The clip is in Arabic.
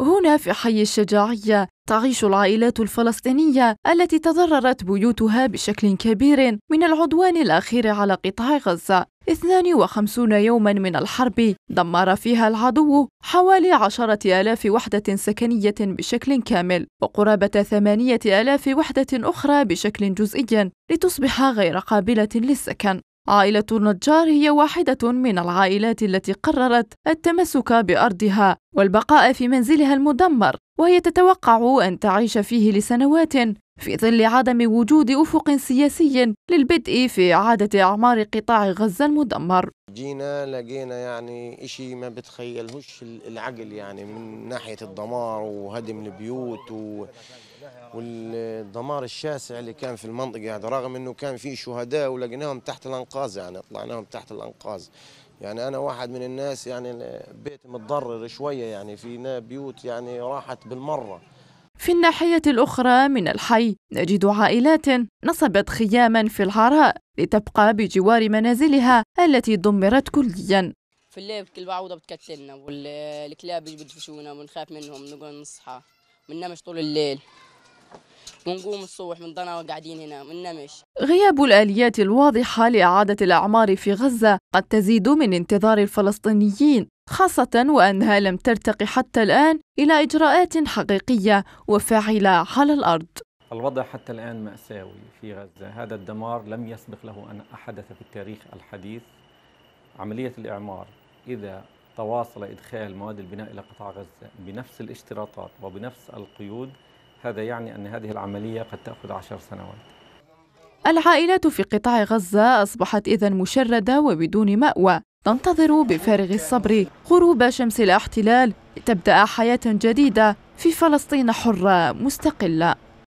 هنا في حي الشجاعية تعيش العائلات الفلسطينية التي تضررت بيوتها بشكل كبير من العدوان الأخير على قطاع غزة 52 يوما من الحرب دمر فيها العدو حوالي عشرة ألاف وحدة سكنية بشكل كامل وقرابة ثمانية ألاف وحدة أخرى بشكل جزئي لتصبح غير قابلة للسكن عائلة النجار هي واحدة من العائلات التي قررت التمسك بأرضها والبقاء في منزلها المدمر وهي تتوقع أن تعيش فيه لسنوات في ظل عدم وجود أفق سياسي للبدء في إعادة إعمار قطاع غزة المدمر جينا لقينا يعني إشي ما بتخيلهش العقل يعني من ناحية الدمار وهدم البيوت و... والدمار الشاسع اللي كان في المنطقة يعني رغم أنه كان في شهداء ولقيناهم تحت الأنقاض يعني طلعناهم تحت الأنقاض يعني أنا واحد من الناس يعني بيت متضرر شوية يعني في بيوت يعني راحت بالمرة في الناحية الأخرى من الحي نجد عائلات نصبت خياما في الحراء لتبقى بجوار منازلها التي دمرت كليا في الليل كل بعوضة بتكتلنا والكلاب بتفشونا ونخاف منهم نقول نصحى مننامش طول الليل ونقوم الصبح من ضنا وقاعدين هنا من نمش غياب الآليات الواضحة لإعادة الأعمار في غزة قد تزيد من انتظار الفلسطينيين خاصة وأنها لم ترتقي حتى الآن إلى إجراءات حقيقية وفاعلة على الأرض الوضع حتى الآن مأساوي في غزة هذا الدمار لم يسبق له أن أحدث في التاريخ الحديث عملية الإعمار إذا تواصل إدخال مواد البناء إلى قطاع غزة بنفس الاشتراطات وبنفس القيود هذا يعني أن هذه العملية قد تأخذ عشر سنوات العائلات في قطاع غزة أصبحت إذا مشردة وبدون مأوى تنتظر بفارغ الصبر غروب شمس الاحتلال لتبدأ حياة جديدة في فلسطين حرة مستقلة